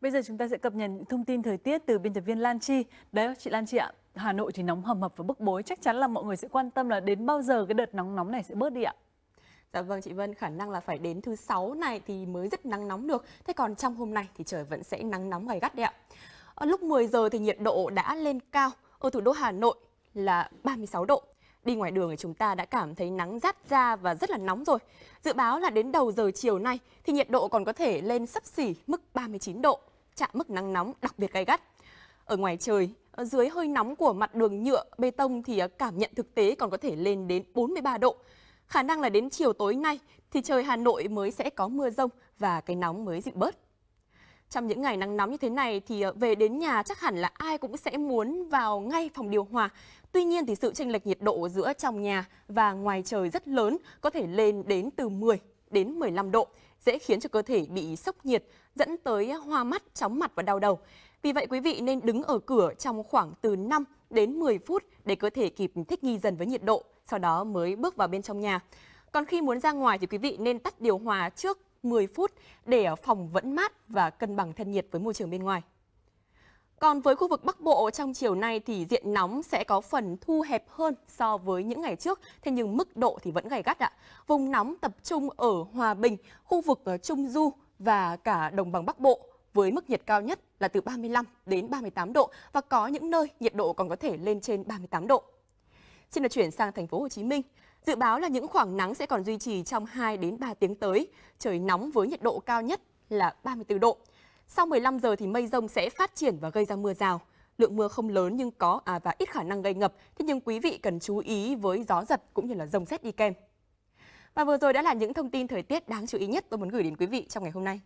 Bây giờ chúng ta sẽ cập nhật những thông tin thời tiết từ biên tập viên Lan Chi. Đấy, chị Lan Chi ạ, Hà Nội thì nóng hầm hập và bức bối. Chắc chắn là mọi người sẽ quan tâm là đến bao giờ cái đợt nóng nóng này sẽ bớt đi ạ. Dạ vâng chị Vân, khả năng là phải đến thứ sáu này thì mới rất nắng nóng được. Thế còn trong hôm nay thì trời vẫn sẽ nắng nóng gay gắt đấy ạ. lúc 10 giờ thì nhiệt độ đã lên cao. Ở thủ đô Hà Nội là 36 độ. Đi ngoài đường thì chúng ta đã cảm thấy nắng rát ra và rất là nóng rồi. Dự báo là đến đầu giờ chiều nay thì nhiệt độ còn có thể lên sấp xỉ mức 39 độ, chạm mức nắng nóng đặc biệt gay gắt. Ở ngoài trời, dưới hơi nóng của mặt đường nhựa, bê tông thì à, cảm nhận thực tế còn có thể lên đến 43 độ. Khả năng là đến chiều tối nay thì trời Hà Nội mới sẽ có mưa rông và cái nóng mới dịu bớt. Trong những ngày nắng nóng như thế này thì ờ, về đến nhà chắc hẳn là ai cũng sẽ muốn vào ngay phòng điều hòa. Tuy nhiên thì sự chênh lệch nhiệt độ giữa trong nhà và ngoài trời rất lớn, có thể lên đến từ 10 đến 15 độ, dễ khiến cho cơ thể bị sốc nhiệt, dẫn tới hoa mắt, chóng mặt và đau đầu. Vì vậy quý vị nên đứng ở cửa trong khoảng từ 5 đến 10 phút để cơ thể kịp thích nghi dần với nhiệt độ, sau đó mới bước vào bên trong nhà. Còn khi muốn ra ngoài thì quý vị nên tắt điều hòa trước 10 phút để ờ, phòng vẫn mát và cân bằng thân nhiệt với môi trường bên ngoài. Còn với khu vực Bắc Bộ trong chiều nay thì diện nóng sẽ có phần thu hẹp hơn so với những ngày trước, thế nhưng mức độ thì vẫn gay gắt ạ. Vùng nóng tập trung ở Hòa Bình, khu vực ờ, Trung Du và cả đồng bằng Bắc Bộ với mức nhiệt cao nhất là từ 35 đến 38 độ và có những nơi nhiệt độ còn có thể lên trên 38 độ. Xin được chuyển sang thành phố Hồ Chí Minh. Dự báo là những khoảng nắng sẽ còn duy trì trong 2 đến 3 tiếng tới, trời nóng với nhiệt độ cao nhất là 34 độ. Sau 15 giờ thì mây rông sẽ phát triển và gây ra mưa rào. Lượng mưa không lớn nhưng có à, và ít khả năng gây ngập, thế nhưng quý vị cần chú ý với gió giật cũng như là rông xét đi kèm. Và vừa rồi đã là những thông tin thời tiết đáng chú ý nhất tôi muốn gửi đến quý vị trong ngày hôm nay.